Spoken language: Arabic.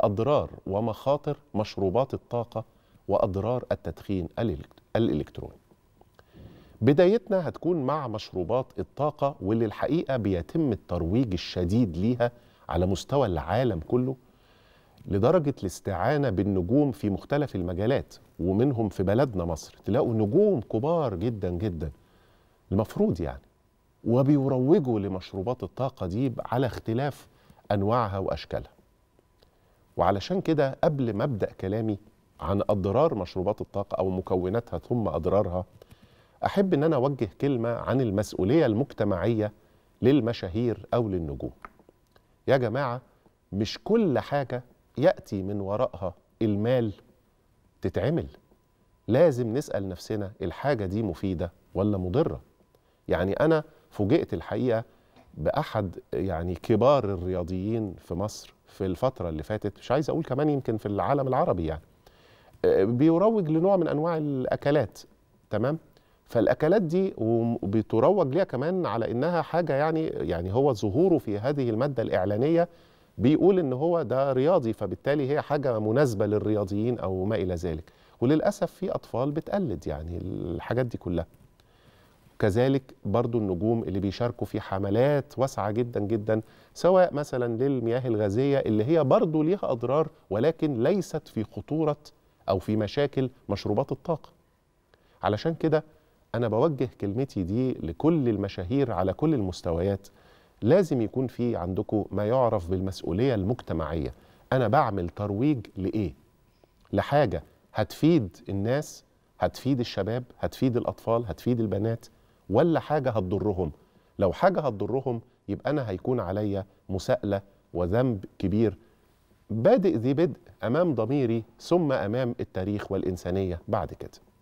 أضرار ومخاطر مشروبات الطاقة وأضرار التدخين الإلكتروني بدايتنا هتكون مع مشروبات الطاقة واللي الحقيقة بيتم الترويج الشديد ليها على مستوى العالم كله لدرجة الاستعانة بالنجوم في مختلف المجالات ومنهم في بلدنا مصر تلاقوا نجوم كبار جدا جدا المفروض يعني وبيروجوا لمشروبات الطاقة دي على اختلاف أنواعها وأشكالها وعلشان كده قبل ما ابدا كلامي عن اضرار مشروبات الطاقه او مكوناتها ثم اضرارها احب ان انا اوجه كلمه عن المسؤوليه المجتمعيه للمشاهير او للنجوم يا جماعه مش كل حاجه ياتي من وراءها المال تتعمل لازم نسال نفسنا الحاجه دي مفيده ولا مضره يعني انا فوجئت الحقيقه باحد يعني كبار الرياضيين في مصر في الفتره اللي فاتت مش عايز اقول كمان يمكن في العالم العربي يعني آه، بيروج لنوع من انواع الاكلات تمام فالاكلات دي وبتروج ليها كمان على انها حاجه يعني يعني هو ظهوره في هذه الماده الاعلانيه بيقول ان هو ده رياضي فبالتالي هي حاجه مناسبه للرياضيين او ما الى ذلك وللاسف في اطفال بتقلد يعني الحاجات دي كلها كذلك برضو النجوم اللي بيشاركوا في حملات واسعة جدا جدا سواء مثلا للمياه الغازية اللي هي برضو ليها أضرار ولكن ليست في خطورة أو في مشاكل مشروبات الطاقة علشان كده أنا بوجه كلمتي دي لكل المشاهير على كل المستويات لازم يكون في عندكم ما يعرف بالمسؤولية المجتمعية أنا بعمل ترويج لإيه؟ لحاجة هتفيد الناس هتفيد الشباب هتفيد الأطفال هتفيد البنات ولا حاجه هتضرهم لو حاجه هتضرهم يبقى انا هيكون عليا مساءله وذنب كبير بادئ ذي بدء امام ضميري ثم امام التاريخ والانسانيه بعد كده